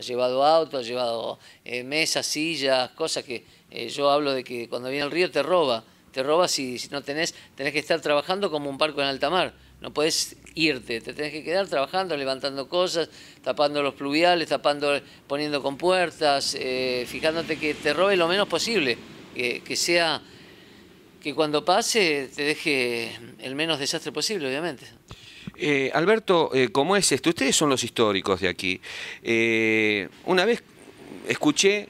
ha llevado autos, ha llevado eh, mesas, sillas, cosas que eh, yo hablo de que cuando viene el río te roba, te roba si, no tenés, tenés que estar trabajando como un barco en alta mar, no puedes irte, te tenés que quedar trabajando, levantando cosas, tapando los pluviales, tapando, poniendo compuertas, eh, fijándote que te robe lo menos posible, que, que sea, que cuando pase te deje el menos desastre posible, obviamente. Eh, Alberto, eh, ¿cómo es esto? Ustedes son los históricos de aquí. Eh, una vez escuché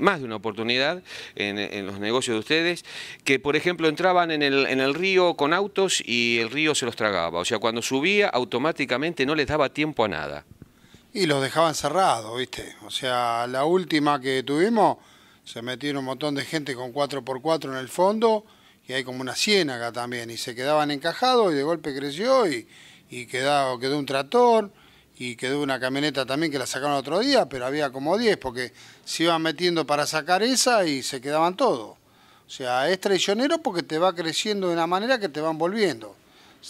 más de una oportunidad en, los negocios de ustedes, que por ejemplo entraban en el, en el, río con autos y el río se los tragaba. O sea, cuando subía automáticamente no les daba tiempo a nada. Y los dejaban cerrados, ¿viste? O sea, la última que tuvimos se metieron un montón de gente con 4x4 en el fondo hay como una ciénaga también, y se quedaban encajados y de golpe creció y, y quedó, un tractor y quedó una camioneta también que la sacaron otro día, pero había como 10 porque se iban metiendo para sacar esa y se quedaban todos. O sea, es traicionero porque te va creciendo de una manera que te van volviendo.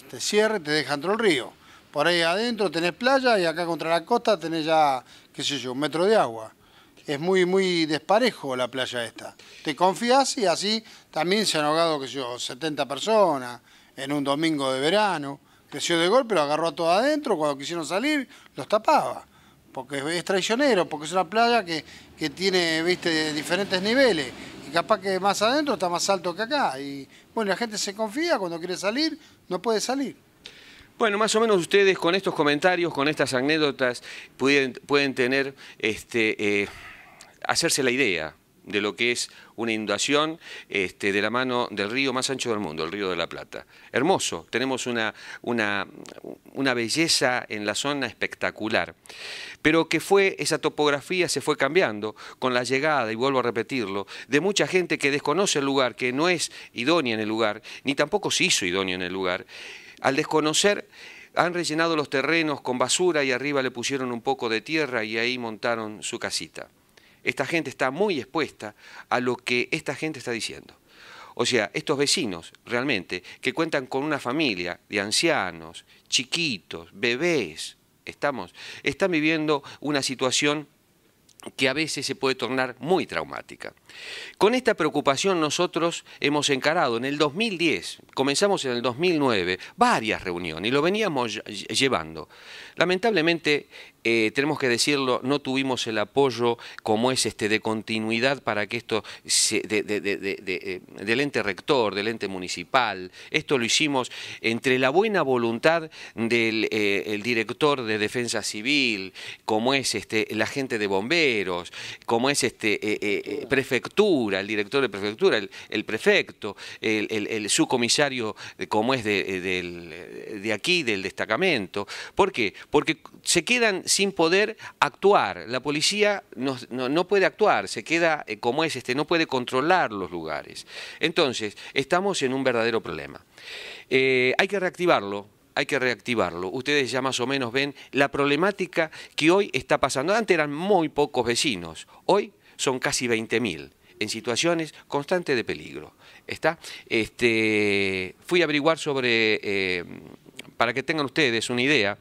Te cierra y te deja dentro el río. Por ahí adentro tenés playa y acá contra la costa tenés ya, qué sé yo, un metro de agua es muy, muy desparejo la playa esta. Te confías y así también se han ahogado, que yo, 70 personas en un domingo de verano. Creció de golpe, lo agarró a todo adentro, cuando quisieron salir, los tapaba. Porque es traicionero, porque es una playa que, tiene, viste, diferentes niveles. Y capaz que más adentro está más alto que acá. Y bueno, la gente se confía, cuando quiere salir, no puede salir. Bueno, más o menos ustedes con estos comentarios, con estas anécdotas, pueden, pueden tener este. Eh, hacerse la idea de lo que es una inundación este, de la mano del río más ancho del mundo, el río de la Plata. Hermoso, tenemos una, una, una, belleza en la zona espectacular, pero que fue, esa topografía se fue cambiando con la llegada, y vuelvo a repetirlo, de mucha gente que desconoce el lugar, que no es idónea en el lugar, ni tampoco se hizo idónea en el lugar, al desconocer han rellenado los terrenos con basura y arriba le pusieron un poco de tierra y ahí montaron su casita esta gente está muy expuesta a lo que esta gente está diciendo. O sea, estos vecinos realmente que cuentan con una familia de ancianos, chiquitos, bebés, estamos, están viviendo una situación que a veces se puede tornar muy traumática. Con esta preocupación nosotros hemos encarado en el 2010, comenzamos en el 2009, varias reuniones y lo veníamos llevando. Lamentablemente eh, tenemos que decirlo, no tuvimos el apoyo como es este de continuidad para que esto, eh, del ente rector, del ente municipal, esto lo hicimos entre la buena voluntad del eh, director de Defensa Civil, como es este, la gente de bomberos, como es este, prefectura, el director de prefectura, el, prefecto, el, subcomisario, como es de, de aquí, del destacamento. ¿Por qué? Porque se quedan sin poder actuar. La policía no, puede actuar, se queda eh, como es, este, no puede controlar los lugares. Entonces, estamos en un verdadero problema. Eh, hay que reactivarlo, hay que reactivarlo. Ustedes ya más o menos ven la problemática que hoy está pasando. Antes eran muy pocos vecinos, hoy son casi 20.000 en situaciones constantes de peligro. ¿Está? Este, fui a averiguar sobre eh, para que tengan ustedes una idea,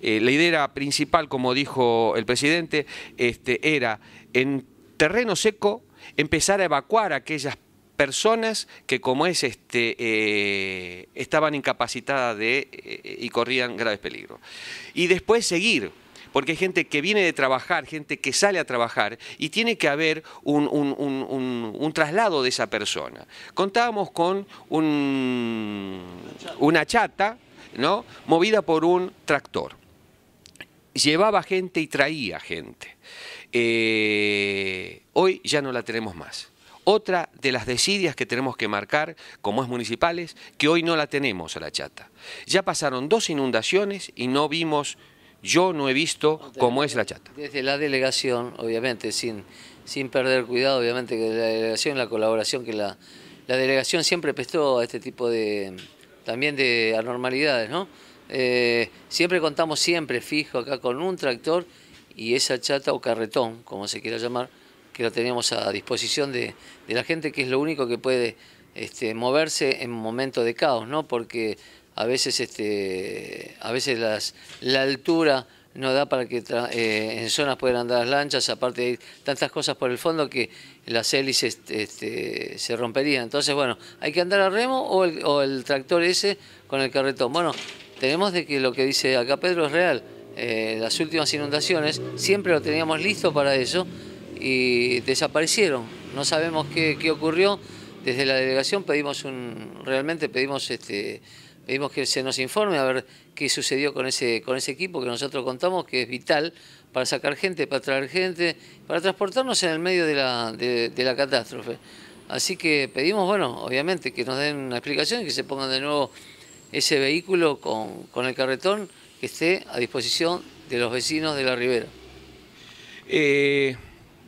eh, la idea principal, como dijo el presidente, este, era en terreno seco empezar a evacuar a aquellas personas que como es este eh, estaban incapacitadas eh, y corrían graves peligros y después seguir porque hay gente que viene de trabajar, gente que sale a trabajar y tiene que haber un, un traslado de esa persona. Contábamos con una chata ¿no? movida por un tractor. Llevaba gente y traía gente. Eh, hoy ya no la tenemos más. Otra de las desidias que tenemos que marcar, como es municipales, que hoy no la tenemos a la chata. Ya pasaron dos inundaciones y no vimos, yo no he visto cómo es la chata. Desde la delegación, obviamente, sin, sin perder cuidado, obviamente, que la delegación, la colaboración que la, la delegación siempre prestó a este tipo de, también de anormalidades, ¿no? Eh, siempre contamos siempre fijo acá con un tractor y esa chata o carretón, como se quiera llamar, que lo tenemos a disposición de, la gente, que es lo único que puede este, moverse en momento de caos, ¿no? Porque a veces, este, a veces las, la altura no da para que eh, en zonas puedan andar las lanchas, aparte hay tantas cosas por el fondo que las hélices este, se romperían. Entonces, bueno, hay que andar a remo o el, tractor ese con el carretón. Bueno, tenemos de que lo que dice acá Pedro es real. Eh, las últimas inundaciones siempre lo teníamos listo para eso y desaparecieron. No sabemos qué, qué ocurrió. Desde la delegación pedimos un, realmente pedimos este, pedimos que se nos informe a ver qué sucedió con ese, con ese equipo que nosotros contamos que es vital para sacar gente, para traer gente, para transportarnos en el medio de la, catástrofe. Así que pedimos, bueno, obviamente que nos den una explicación y que se pongan de nuevo ese vehículo con, el carretón que esté a disposición de los vecinos de la ribera. Eh,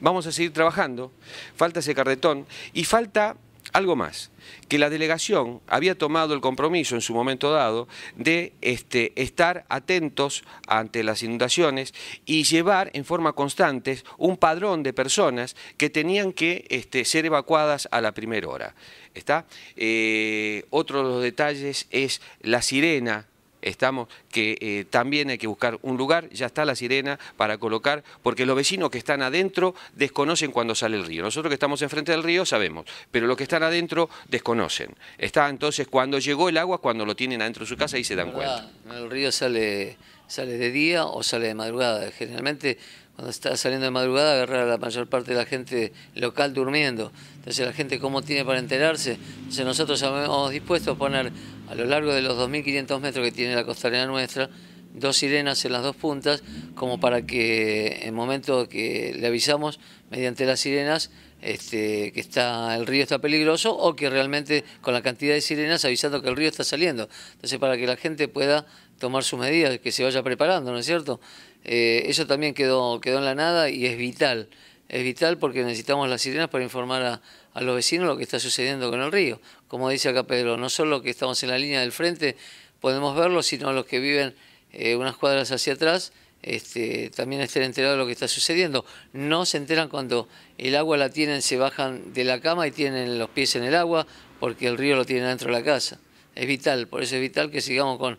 vamos a seguir trabajando, falta ese carretón y falta algo más, que la delegación había tomado el compromiso en su momento dado de este, estar atentos ante las inundaciones y llevar en forma constante un padrón de personas que tenían que este, ser evacuadas a la primera hora. ¿Está? Eh, otro de los detalles es la sirena estamos, que eh, también hay que buscar un lugar, ya está la sirena para colocar, porque los vecinos que están adentro desconocen cuando sale el río. Nosotros que estamos enfrente del río sabemos, pero los que están adentro desconocen. Está entonces cuando llegó el agua, cuando lo tienen adentro de su casa y se dan cuenta. El río sale, sale de día o sale de madrugada. Generalmente cuando está saliendo de madrugada agarrar a la mayor parte de la gente local durmiendo. Entonces la gente cómo tiene para enterarse. Entonces nosotros hemos dispuesto a poner a lo largo de los 2.500 metros que tiene la costanera nuestra dos sirenas en las dos puntas como para que en momento que le avisamos mediante las sirenas este, que está el río está peligroso o que realmente con la cantidad de sirenas avisando que el río está saliendo. Entonces para que la gente pueda tomar sus medidas, que se vaya preparando, ¿no es cierto? Eh, eso también quedó, quedó en la nada y es vital. Es vital porque necesitamos las sirenas para informar a, los vecinos lo que está sucediendo con el río. Como dice acá Pedro, no solo que estamos en la línea del frente, podemos verlo, sino los que viven eh, unas cuadras hacia atrás este, también estén enterados de lo que está sucediendo. No se enteran cuando el agua la tienen, se bajan de la cama y tienen los pies en el agua porque el río lo tienen dentro de la casa. Es vital, por eso es vital que sigamos con,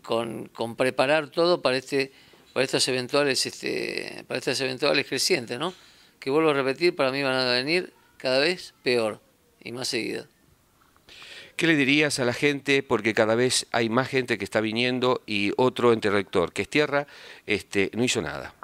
con, con preparar todo para este para estas eventuales, este, para estas eventuales crecientes, ¿no? Que vuelvo a repetir, para mí van a venir cada vez peor y más seguido. ¿Qué le dirías a la gente? Porque cada vez hay más gente que está viniendo y otro ente rector, que es tierra, este, no hizo nada.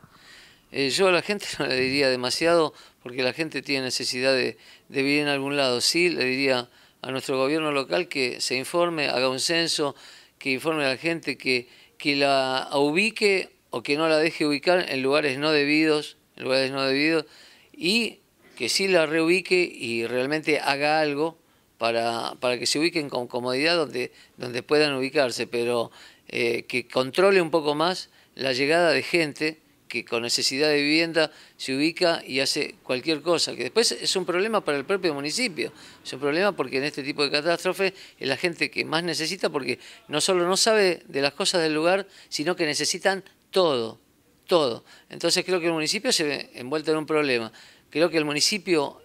Eh, yo a la gente no le diría demasiado porque la gente tiene necesidad de, vivir en algún lado. Sí, le diría a nuestro gobierno local que se informe, haga un censo, que informe a la gente, que, que la ubique o que no la deje ubicar en lugares no debidos, lugares no debidos, y que sí la reubique y realmente haga algo para, para que se ubiquen con comodidad donde, donde puedan ubicarse, pero eh, que controle un poco más la llegada de gente que con necesidad de vivienda se ubica y hace cualquier cosa, que después es un problema para el propio municipio, es un problema porque en este tipo de catástrofes es la gente que más necesita porque no solo no sabe de las cosas del lugar, sino que necesitan todo, todo. Entonces creo que el municipio se ve envuelto en un problema. Creo que el municipio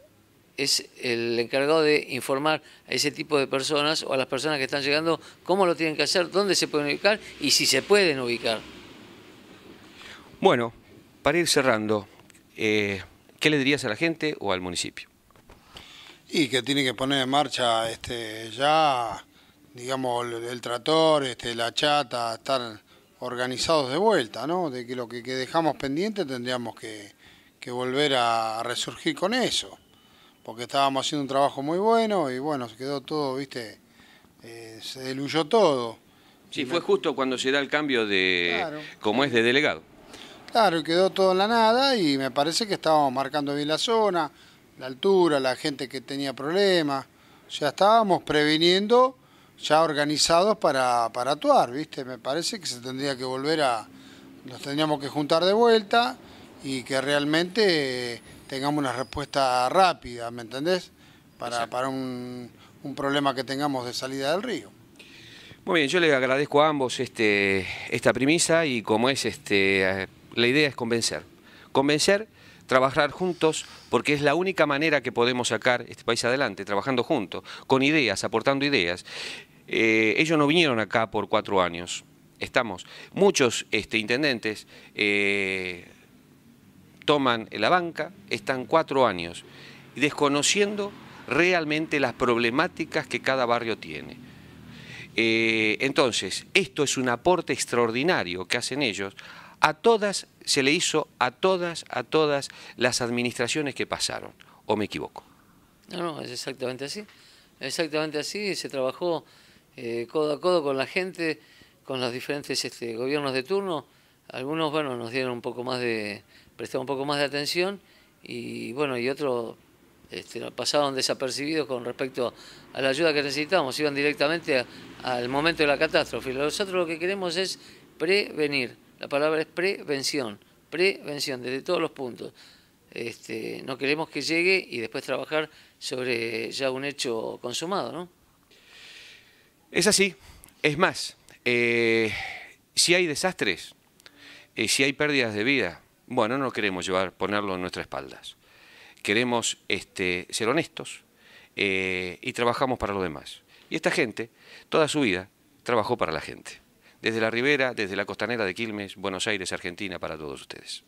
es el encargado de informar a ese tipo de personas o a las personas que están llegando cómo lo tienen que hacer, dónde se pueden ubicar y si se pueden ubicar. Bueno, para ir cerrando, eh, ¿qué le dirías a la gente o al municipio? Y que tiene que poner en marcha este, ya, digamos, el, trator, este, la chata, estar organizados de vuelta, ¿no? De que lo que, dejamos pendiente tendríamos que, volver a, resurgir con eso, porque estábamos haciendo un trabajo muy bueno y bueno, se quedó todo, viste, eh, se diluyó todo. Sí, fue justo cuando se da el cambio de, claro. como es, de delegado. Claro, quedó todo en la nada y me parece que estábamos marcando bien la zona, la altura, la gente que tenía problemas, o sea, estábamos previniendo ya organizados para, actuar, ¿viste? Me parece que se tendría que volver a, nos tendríamos que juntar de vuelta y que realmente tengamos una respuesta rápida, ¿me entendés? Para, un, problema que tengamos de salida del río. Muy bien, yo le agradezco a ambos este, esta premisa y como es, este, la idea es convencer. Convencer, trabajar juntos, porque es la única manera que podemos sacar este país adelante, trabajando juntos, con ideas, aportando ideas. Eh, ellos no vinieron acá por cuatro años. Estamos. Muchos este, intendentes eh, toman la banca, están cuatro años, desconociendo realmente las problemáticas que cada barrio tiene. Eh, entonces, esto es un aporte extraordinario que hacen ellos. A todas se le hizo, a todas, a todas las administraciones que pasaron. ¿O me equivoco? No, no, es exactamente así. Exactamente así, se trabajó eh, codo a codo con la gente, con los diferentes este, gobiernos de turno. Algunos, bueno, nos dieron un poco más de, prestaron un poco más de atención y bueno, y otros este, pasaron desapercibidos con respecto a la ayuda que necesitamos, iban directamente al momento de la catástrofe. Nosotros lo que queremos es prevenir, la palabra es prevención, prevención desde todos los puntos. Este, no queremos que llegue y después trabajar sobre ya un hecho consumado, ¿no? Es así. Es más, eh, si hay desastres, eh, si hay pérdidas de vida, bueno, no queremos llevar, ponerlo en nuestras espaldas. Queremos este, ser honestos eh, y trabajamos para los demás. Y esta gente, toda su vida, trabajó para la gente. Desde la ribera, desde la costanera de Quilmes, Buenos Aires, Argentina, para todos ustedes.